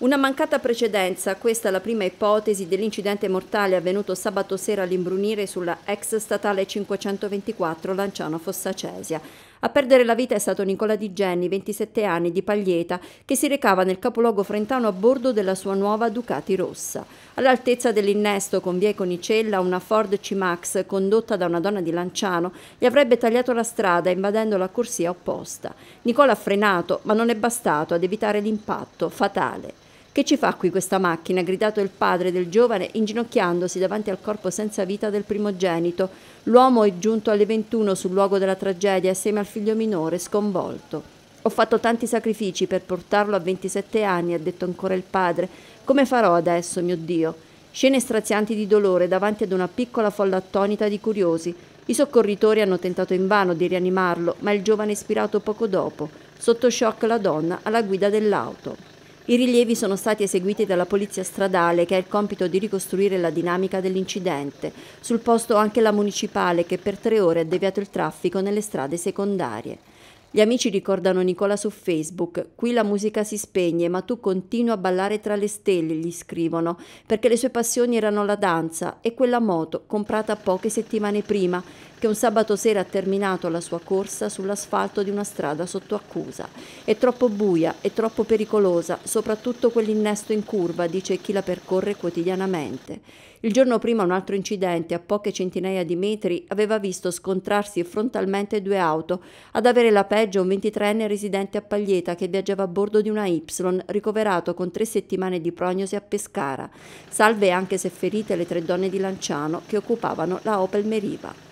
Una mancata precedenza, questa è la prima ipotesi dell'incidente mortale avvenuto sabato sera all'imbrunire sulla ex statale 524 Lanciano Fossacesia. A perdere la vita è stato Nicola Di Genni, 27 anni, di Paglieta, che si recava nel capoluogo frentano a bordo della sua nuova Ducati rossa. All'altezza dell'innesto con via Conicella, una Ford C-Max condotta da una donna di Lanciano gli avrebbe tagliato la strada invadendo la corsia opposta. Nicola ha frenato, ma non è bastato ad evitare l'impatto fatale. Che ci fa qui questa macchina? gridato il padre del giovane inginocchiandosi davanti al corpo senza vita del primogenito. L'uomo è giunto alle 21 sul luogo della tragedia assieme al figlio minore, sconvolto. Ho fatto tanti sacrifici per portarlo a 27 anni, ha detto ancora il padre. Come farò adesso, mio Dio? Scene strazianti di dolore davanti ad una piccola folla attonita di curiosi. I soccorritori hanno tentato invano di rianimarlo, ma il giovane è ispirato poco dopo, sotto shock la donna alla guida dell'auto. I rilievi sono stati eseguiti dalla Polizia Stradale che ha il compito di ricostruire la dinamica dell'incidente. Sul posto anche la Municipale che per tre ore ha deviato il traffico nelle strade secondarie. Gli amici ricordano Nicola su Facebook. Qui la musica si spegne, ma tu continua a ballare tra le stelle, gli scrivono, perché le sue passioni erano la danza e quella moto comprata poche settimane prima che un sabato sera ha terminato la sua corsa sull'asfalto di una strada sotto accusa. È troppo buia, è troppo pericolosa, soprattutto quell'innesto in curva, dice chi la percorre quotidianamente. Il giorno prima un altro incidente a poche centinaia di metri aveva visto scontrarsi frontalmente due auto, ad avere la peggio un 23enne residente a Paglieta che viaggiava a bordo di una Y, ricoverato con tre settimane di prognosi a Pescara. Salve anche se ferite le tre donne di Lanciano che occupavano la Opel Meriva.